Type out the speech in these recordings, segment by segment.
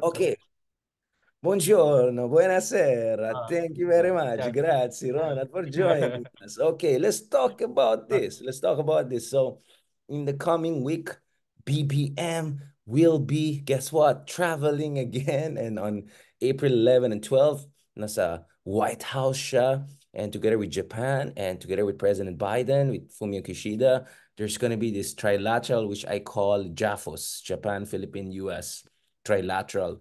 ok. Buongiorno, buonasera. Uh, Thank you very much. Yeah. Grazie, Ronald, for joining us. Okay, let's talk about ah. this. Let's talk about this. So, in the coming week, BBM will be, guess what, traveling again. And on April 11 and 12, nasa White House siya. Uh, and together with Japan and together with President Biden, with Fumio Kishida, there's going to be this trilateral, which I call JAFOS, Japan, Philippine, U.S., trilateral.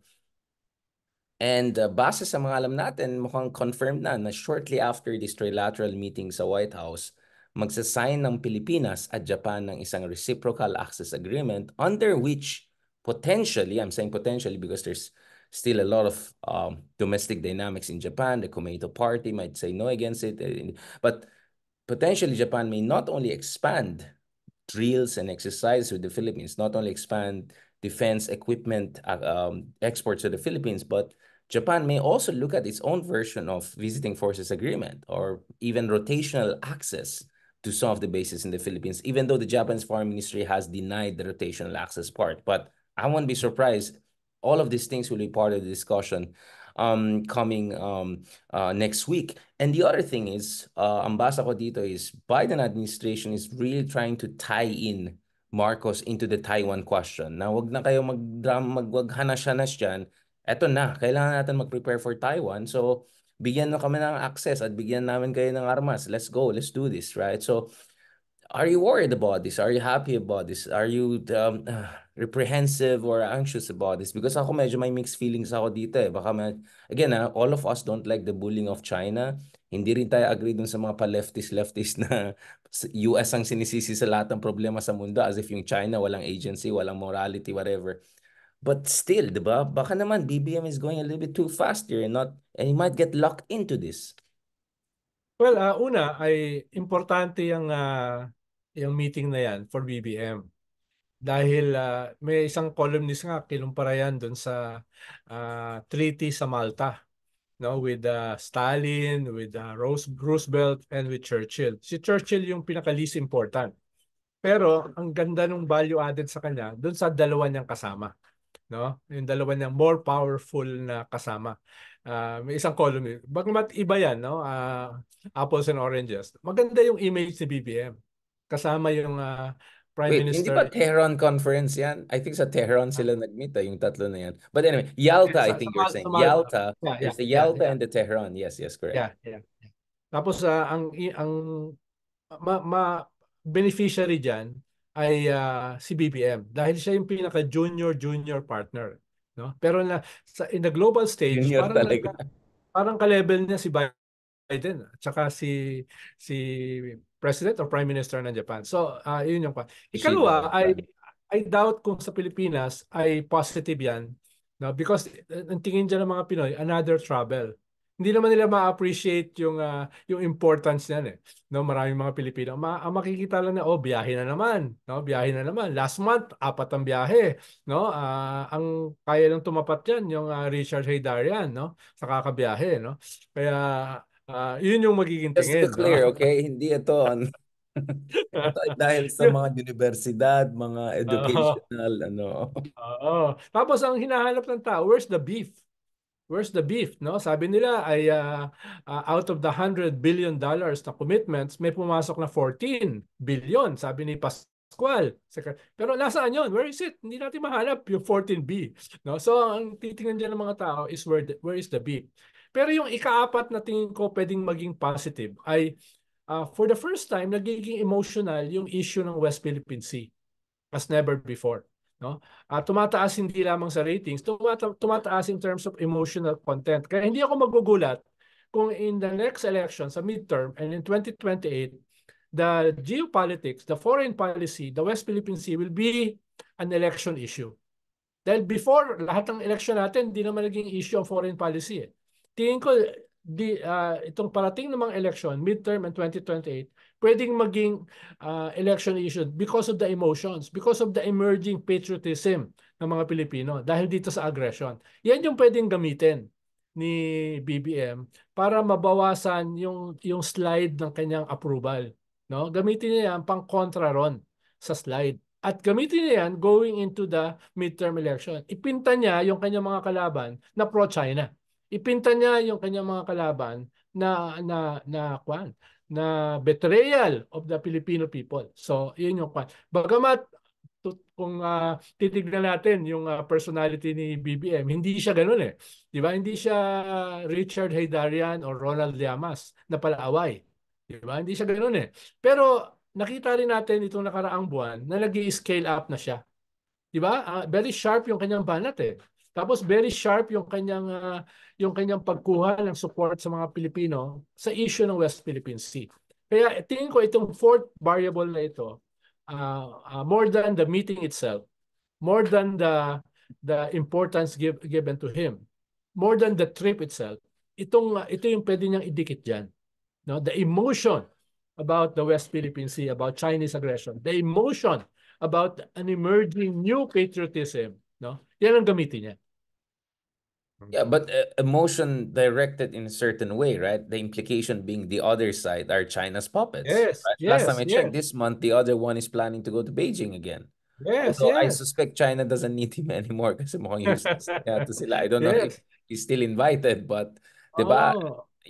And uh, base sa mga alam natin, mukhang confirmed na na shortly after this trilateral meeting sa White House, magsasign ng Pilipinas at Japan ng isang reciprocal access agreement under which potentially, I'm saying potentially because there's still a lot of um, domestic dynamics in Japan. The Komeito party might say no against it. But potentially Japan may not only expand drills and exercises with the Philippines, not only expand defense equipment uh, um, exports to the Philippines, but Japan may also look at its own version of visiting forces agreement or even rotational access to some of the bases in the Philippines, even though the Japanese foreign ministry has denied the rotational access part. But I won't be surprised. All of these things will be part of the discussion um, coming um, uh, next week. And the other thing is, uh, dito is Biden administration is really trying to tie in Marcos into the Taiwan question na wag na kayo mag-drama, magwaghanas-hanas dyan. Eto na, kailangan natin mag-prepare for Taiwan. So, bigyan na kami ng access at bigyan namin kayo ng armas. Let's go, let's do this, right? So, are you worried about this? Are you happy about this? Are you um, reprehensive or anxious about this? Because ako medyo may mixed feelings ako dito eh. Baka may, again, uh, all of us don't like the bullying of China. Hindi rin tayo agree dun sa mga pa-leftist-leftist na US ang sinisisi sa lahat ng problema sa mundo as if yung China walang agency, walang morality, whatever. But still, di ba? Baka naman BBM is going a little bit too fast here and not and you might get locked into this. Well, uh, una ay importante yung uh, yung meeting na yan for BBM. Dahil uh, may isang columnist nga kinumpara yan doon sa uh, treaty sa Malta no with uh, Stalin, with uh, Rose Roosevelt and with Churchill. Si Churchill yung pinaka least important. Pero ang ganda ng value added sa kanya doon sa dalawa niyang kasama, no? Yung dalawa niyang more powerful na kasama. Uh, may isang column. bagamat iba yan, no? Uh, apples and oranges. Maganda yung image ni BBM. Kasama yung uh, Prime Wait, Minister. hindi ba Tehran conference yan? I think sa Tehran ah. sila nagmeet ah, yung tatlo na yan. But anyway, Yalta I think you're saying. Yalta. Yeah, yeah, there's the Yalta yeah, yeah. and the Tehran. Yes, yes, correct. Yeah, yeah. yeah. Tapos uh, ang ang ma, ma beneficiary diyan ay uh, si BBM dahil siya yung pinaka junior junior partner, no? Pero na sa in the global stage junior parang talaga. Na, parang ka-level niya si Biden at saka si si president or prime minister ng Japan. So, uh, yun yung pa. Ikalawa, I, I doubt kung sa Pilipinas ay positive yan. No? Because eh, ang tingin dyan ng mga Pinoy, another travel. Hindi naman nila ma-appreciate yung, uh, yung importance niyan eh. No, maraming mga Pilipino. Ma ang makikita lang na, oh, biyahe na naman. No, biyahe na naman. Last month, apat ang biyahe. No, uh, ang kaya lang tumapat yan, yung uh, Richard Haydarian, no, sa kakabiyahe. No? Kaya Uh, yun yung magiging tingin. Just to clear, okay? Hindi ito on... ito dahil sa mga universidad, mga educational, uh-huh. ano. Oo. Tapos ang hinahanap ng tao, where's the beef? Where's the beef, no? Sabi nila ay uh, uh, out of the 100 billion dollars na commitments, may pumasok na 14 billion, sabi ni Pascual. Pero nasaan yon? Where is it? Hindi natin mahanap yung 14B. No? So ang titingnan diyan ng mga tao is where the, where is the beef? Pero yung ikaapat na tingin ko pwedeng maging positive ay uh, for the first time nagiging emotional yung issue ng West Philippine Sea as never before. No? At uh, tumataas hindi lamang sa ratings, tumata- tumataas in terms of emotional content. Kaya hindi ako magugulat kung in the next election, sa midterm, and in 2028, the geopolitics, the foreign policy, the West Philippine Sea will be an election issue. Dahil before, lahat ng election natin, hindi naman naging issue ang foreign policy. Eh tingin ko di, uh, itong parating namang election, midterm and 2028, pwedeng maging uh, election issue because of the emotions, because of the emerging patriotism ng mga Pilipino dahil dito sa aggression. Yan yung pwedeng gamitin ni BBM para mabawasan yung yung slide ng kanyang approval no gamitin niya yan pang kontra ron sa slide at gamitin niya yan going into the midterm election ipinta niya yung kanyang mga kalaban na pro China ipinta niya yung kanyang mga kalaban na na na kwan na betrayal of the Filipino people. So, yun yung kwan. Bagamat kung uh, titignan natin yung uh, personality ni BBM, hindi siya ganoon eh. 'Di ba? Hindi siya Richard Haydarian or Ronald Llamas na palaaway. 'Di ba? Hindi siya ganoon eh. Pero nakita rin natin itong nakaraang buwan na nag-scale up na siya. 'Di ba? Uh, very sharp yung kanyang banat eh. Tapos very sharp yung kanyang uh, yung kanyang pagkuha ng support sa mga Pilipino sa issue ng West Philippine Sea. Kaya tingin ko itong fourth variable na ito uh, uh, more than the meeting itself, more than the the importance give, given to him, more than the trip itself. Itong uh, ito yung pwede niyang idikit diyan. No, the emotion about the West Philippine Sea, about Chinese aggression, the emotion about an emerging new patriotism, no? Yan ang gamitin niya. Mm-hmm. Yeah, but uh, emotion directed in a certain way, right? The implication being the other side are China's puppets. Yes. Right? yes Last time I yes. this month, the other one is planning to go to Beijing again. Yes. So yes. I suspect China doesn't need him anymore kasi mukhang useless yata sila. I don't know if he's still invited, but oh. di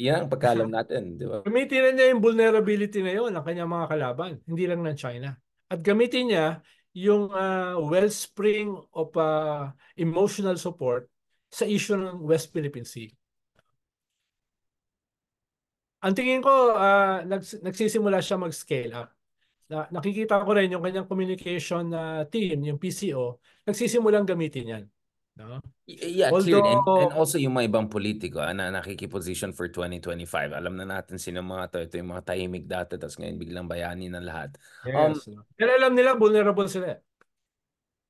Yan ang pagkalam natin, Diba? ba? Gamitin na niya yung vulnerability na yun ng kanyang mga kalaban, hindi lang ng China. At gamitin niya yung uh, wellspring of uh, emotional support sa issue ng West Philippine Sea. Ang tingin ko, uh, nags- nagsisimula siya mag-scale up. Na, nakikita ko rin yung kanyang communication uh, team, yung PCO, nagsisimulang gamitin yan. No? Yeah, Although, And, and also yung mga ibang politiko ah, na nakikiposition for 2025. Alam na natin sino mga to. Ito yung mga tahimik data tapos ngayon biglang bayani ng lahat. Yes. Um, Pero alam nila vulnerable sila. Eh,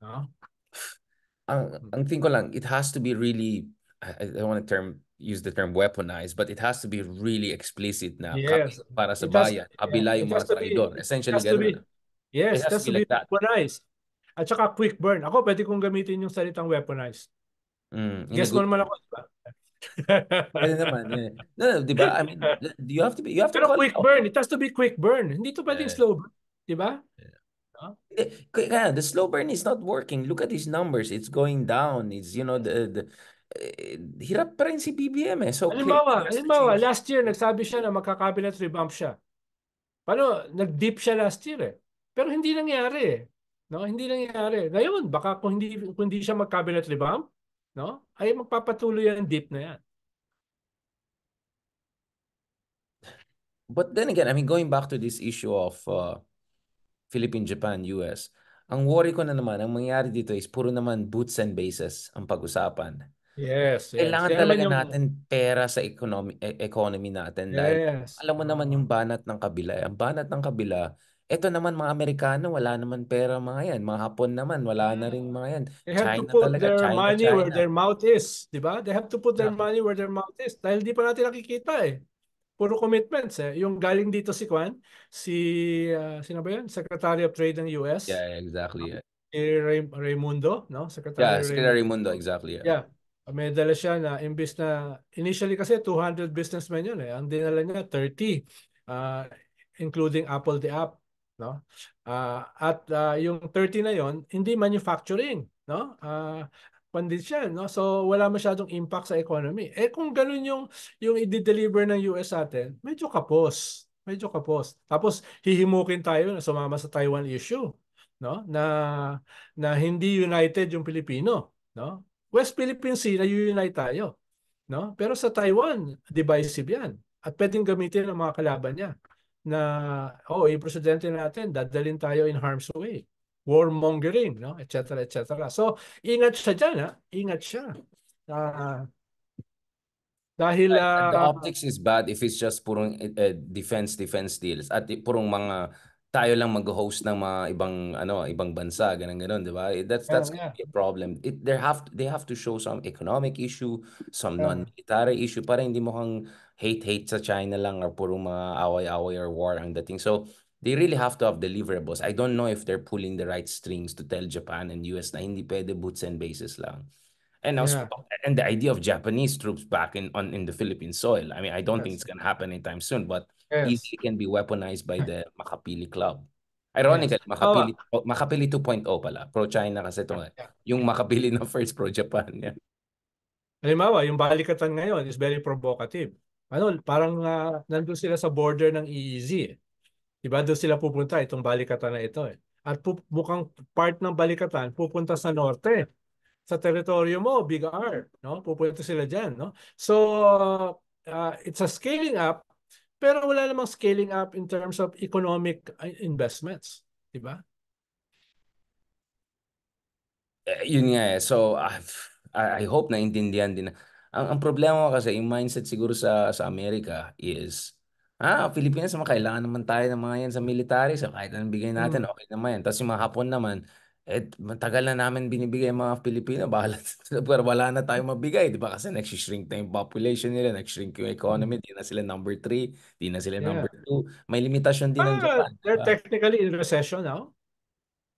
no? ang mm-hmm. ang thing ko lang, it has to be really I don't want to term use the term weaponized, but it has to be really explicit na yes. para sa bayan, abila yung mga traidor. Essentially, Yes, it has, to be, yes, it has to be like weaponized. That. At saka quick burn. Ako, pwede kong gamitin yung salitang weaponized. Mm, Guess ko naman ako, diba? ba? Pwede naman. Yeah. No, no, di I mean, you have to be, you have Pero to Pero quick burn. It has to be quick burn. Hindi to pwedeng yeah. slow burn. diba? Yeah. Huh? Kaya the slow burn is not working. Look at his numbers. It's going down. It's, you know, the, the eh, hirap pa rin si BBM eh. So, halimbawa, clear, halimbawa eh. last year nagsabi siya na magka-cabinet revamp siya. Paano? Nag-dip siya last year eh. Pero hindi nangyari eh. No, hindi nangyari. Ngayon, baka kung hindi, kung hindi siya mag-cabinet revamp, no, ay magpapatuloy ang dip na yan. But then again, I mean, going back to this issue of uh, Philippine, Japan, US. Ang worry ko na naman, ang mangyari dito is puro naman boots and bases ang pag-usapan. Yes, yes. Kailangan talaga yung... natin pera sa economy, e, economy natin. Dahil alam mo naman yung banat ng kabila. Eh. Ang banat ng kabila, eto naman mga Amerikano, wala naman pera mga yan. Mga Hapon naman, wala na rin mm. mga yan. They have China to put talaga, their China, money China. where their mouth is. Diba? They have to put their yeah. money where their mouth is. Dahil di pa natin nakikita eh puro commitments eh. Yung galing dito si Kwan, si uh, sino ba yun? Secretary of Trade ng US. Yeah, exactly. Yeah. Si Ray, Raymundo, no? Secretary yeah, Secretary Raymundo, exactly. Yeah. yeah. May dala siya na imbis na initially kasi 200 businessmen yun eh. Ang dinala niya 30 uh, ah, including Apple the app, no? Uh, at uh, yung 30 na yon hindi manufacturing, no? Uh, pandit siya, no? So wala masyadong impact sa economy. Eh kung ganun yung yung i-deliver ng US sa atin, medyo kapos. Medyo kapos. Tapos hihimukin tayo na sumama sa Taiwan issue, no? Na na hindi united yung Pilipino, no? West Philippine Sea na unite tayo, no? Pero sa Taiwan, divisive 'yan. At pwedeng gamitin ng mga kalaban niya na oh, yung presidente natin, dadalhin tayo in harm's way warmongering, no? etc. etc. So, ingat siya dyan, ha? ingat siya. Uh, dahil... Uh, the ah, optics is bad if it's just purong uh, defense, defense deals. At purong mga tayo lang mag-host ng mga ibang ano ibang bansa ganun ganun di ba eh, that's that's yeah, yeah. a problem it they have to, they have to show some economic issue some yeah. non-military issue para hindi mo kang hate hate sa China lang or puro mga away-away or war ang dating so they really have to have deliverables. I don't know if they're pulling the right strings to tell Japan and US na hindi pwede boots and bases lang. And also, yeah. and the idea of Japanese troops back in on in the Philippine soil. I mean, I don't yes. think it's gonna happen anytime soon, but yes. easily can be weaponized by the Makapili Club. Ironically, yes. Oh. Makapili, oh. Makapili 2.0 pala. Pro-China kasi ito. Eh. Yeah. Yung Makapili na first pro-Japan. Yeah. Halimbawa, yung balikatan ngayon is very provocative. Ano, parang uh, nandun sila sa border ng EEZ. Eh. Diba? Doon sila pupunta, itong Balikatan na ito eh. At mukhang part ng Balikatan pupunta sa norte. Sa teritoryo mo, Big R. No? Pupunta sila dyan. No? So, uh, it's a scaling up, pero wala namang scaling up in terms of economic ah, investments. Diba? Uh, yun nga eh. So, I've, I hope na intindihan din. Ang, ang problema kasi, yung mindset siguro sa, sa Amerika is Ah, Pilipinas naman kailangan naman tayo ng mga yan sa military. So kahit anong bigay hmm. natin, Mm. okay naman yan. Tapos yung mga Hapon naman, eh, matagal na namin binibigay mga Pilipino. Bahala, pero wala na tayong mabigay, di ba? Kasi nag-shrink na yung population nila, nag-shrink yung economy, di na sila number three, di na sila Yeah. number two. May limitasyon din ng Japan, they're ba? technically in recession now.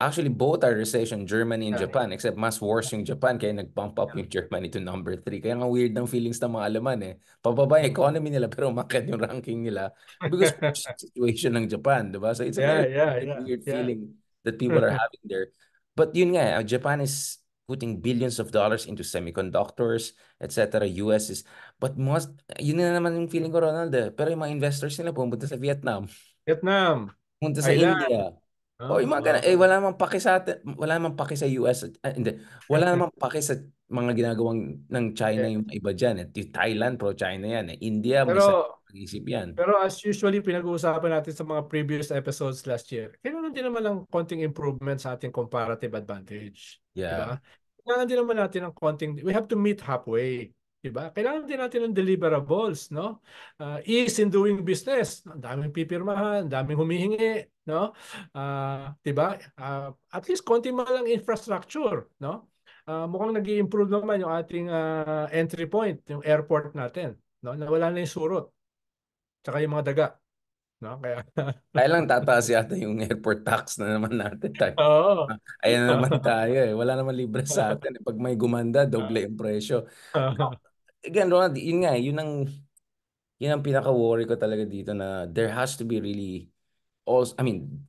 Actually, both are recession, Germany and Japan, except mas worse yung Japan kaya nag-bump up yung Germany to number 3. Kaya nga weird ng feelings ng mga Alaman eh. Pababa yung economy nila pero umakyat yung ranking nila because situation ng Japan, di ba? So it's yeah, a very, yeah, yeah, weird yeah. feeling that people are having there. But yun nga, eh, Japan is putting billions of dollars into semiconductors, etc. US is, but most, yun na naman yung feeling ko, Ronald, eh. pero yung mga investors nila pumunta sa Vietnam. Vietnam. Pumunta sa Thailand. India. Oh, yung ah, mga ganun. Eh, wala namang paki sa atin, wala namang paki sa US. Ah, hindi. Wala namang paki sa mga ginagawang ng China eh. yung iba dyan. At eh. yung Thailand, pro-China yan. Eh. India, Pero, may isip yan. Pero as usually, pinag-uusapan natin sa mga previous episodes last year, kailangan din naman lang konting improvement sa ating comparative advantage. Yeah. Diba? Kailangan din naman natin ng konting, we have to meet halfway. Diba? Kailangan din natin ng deliverables, no? Uh, ease in doing business. Ang daming pipirmahan, ang daming humihingi, no? Uh, ah, 'di ba? Uh, ah, at least konti man lang infrastructure, no? Uh, mukhang nag-improve naman yung ating uh, entry point, yung airport natin, no? Nawala na yung surot. Tsaka yung mga daga. No? Kaya Kaya lang tataas yata yung airport tax na naman natin tayo. Oo. Ayan na naman tayo eh. Wala naman libre sa atin. Eh. Pag may gumanda, doble yung presyo. Again, Ronald, yun nga, eh, yun ang yun ang pinaka-worry ko talaga dito na there has to be really also, I mean,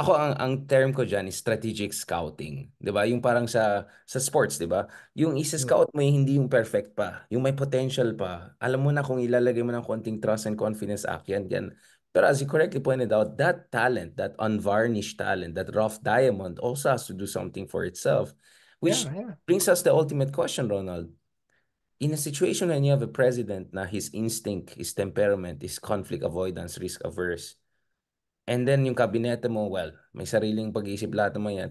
ako ang ang term ko diyan is strategic scouting, 'di ba? Yung parang sa sa sports, 'di ba? Yung i-scout hmm. mo yung eh, hindi yung perfect pa, yung may potential pa. Alam mo na kung ilalagay mo ng konting trust and confidence akyat yan. Pero as you correctly pointed out, that talent, that unvarnished talent, that rough diamond also has to do something for itself. Which yeah, yeah. brings us the ultimate question, Ronald. In a situation when you have a president na his instinct, his temperament, his conflict avoidance, risk averse, And then yung kabinete mo, well, may sariling pag-iisip lahat mo yan.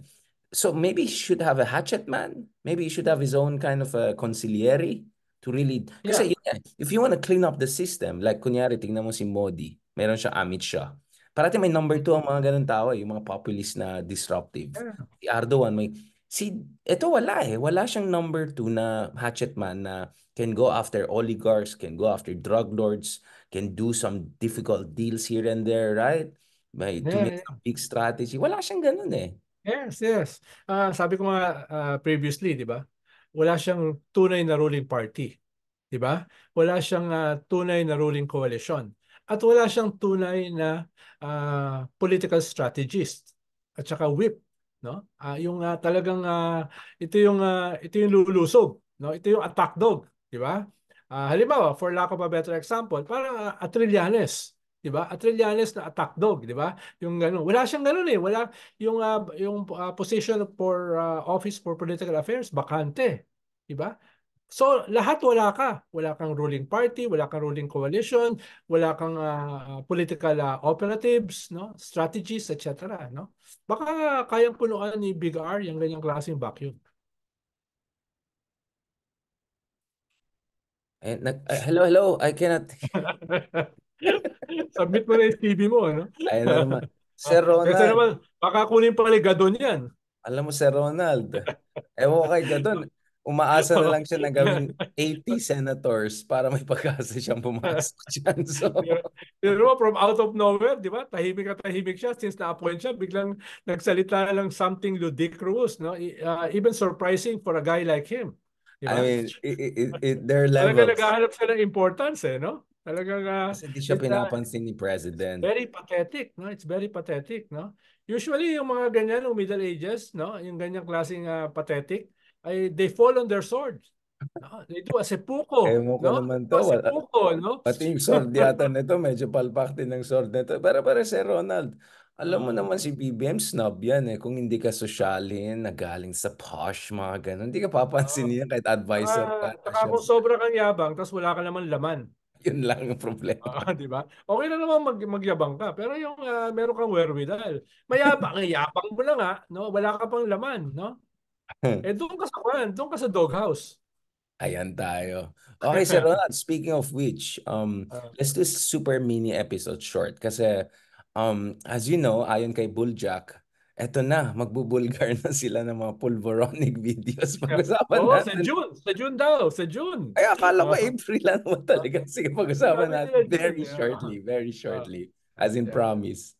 So maybe he should have a hatchet man. Maybe he should have his own kind of a consigliere to really... Kasi yeah, if you want to clean up the system, like kunyari, tingnan mo si Modi, meron siyang Amit Shah. Parati may number two ang mga ganun tao, eh, yung mga populist na disruptive. Yeah. Si Ardoan, may... Si, eto wala eh. Wala siyang number two na hatchet man na can go after oligarchs, can go after drug lords, can do some difficult deals here and there, right? May to make some big strategy. Wala siyang ganun eh. Yes, yes. Uh, sabi ko mga uh, ah, previously, di ba? Wala siyang tunay na ruling party. Di ba? Wala siyang uh, tunay na ruling coalition. At wala siyang tunay na uh, political strategist at saka whip no uh, yung uh, talagang uh, ito yung uh, ito yung lulusog no ito yung attack dog di ba uh, halimbawa for lack of a better example para uh, Atrillanes 'di ba? Atrillianes na attack dog, 'di ba? Yung ganun. Wala siyang ganun eh. Wala yung uh, yung uh, position for uh, office for political affairs bakante, 'di ba? So lahat wala ka. Wala kang ruling party, wala kang ruling coalition, wala kang uh, political uh, operatives, no? Strategies, etc., no? Baka kayang punuan ni Big R yung ganyang klaseng vacuum. And, uh, eh, eh, hello, hello. I cannot Submit mo na yung CV mo, ano? Ayun na naman. Sir Ronald. Kasi naman, baka kunin pa kay Gadon yan. Alam mo, Sir Ronald, ewan ko kay Gadon, umaasa na lang siya na gawin 80 senators para may pag-asa siyang pumasok dyan. So, you from out of nowhere, di ba? Tahimik at tahimik siya since na-appoint siya. Biglang nagsalita lang something ludicrous, no? Uh, even surprising for a guy like him. Diba? I mean, it, it, it, their levels. Talaga naghahanap siya ng importance, eh, no? Talagang uh, kasi hindi siya ah, pinapansin ni president. Very pathetic, no? It's very pathetic, no? Usually yung mga ganyan, yung Middle Ages, no, yung ganyang klaseng uh, pathetic, ay they fall on their swords. No, they do a seppuku. Eh, mo ko no? naman to. A seppuku, no? Pati yung sword yata nito, medyo palpak din ng sword nito. Pero para si Ronald, alam mo mm. naman si BBM snob yan eh. Kung hindi ka sosyalin, nagaling sa posh, mga ganun. Hindi ka papansin niya kahit advisor uh, ka. Saka kung sobra kang yabang, tapos wala ka naman laman. Yun lang ang problema. Uh, di ba? Okay na naman mag magyabang ka, pero yung uh, meron kang wherewithal. Mayabang, eh, yabang mo lang nga, ah, no? Wala ka pang laman, no? eh doon ka sa kwan, doon ka sa doghouse. Ayan tayo. Okay, Sir Ronald, speaking of which, um, uh, let's do super mini episode short kasi um, as you know, ayon kay Bulljack, eto na, magbubulgar na sila ng mga pulveronic videos. Pag-usapan oh, natin. sa June. Sa June daw. Sa June. Ay, akala ko uh April lang naman talaga. Sige, pag-usapan natin very shortly. Very shortly. As in promise.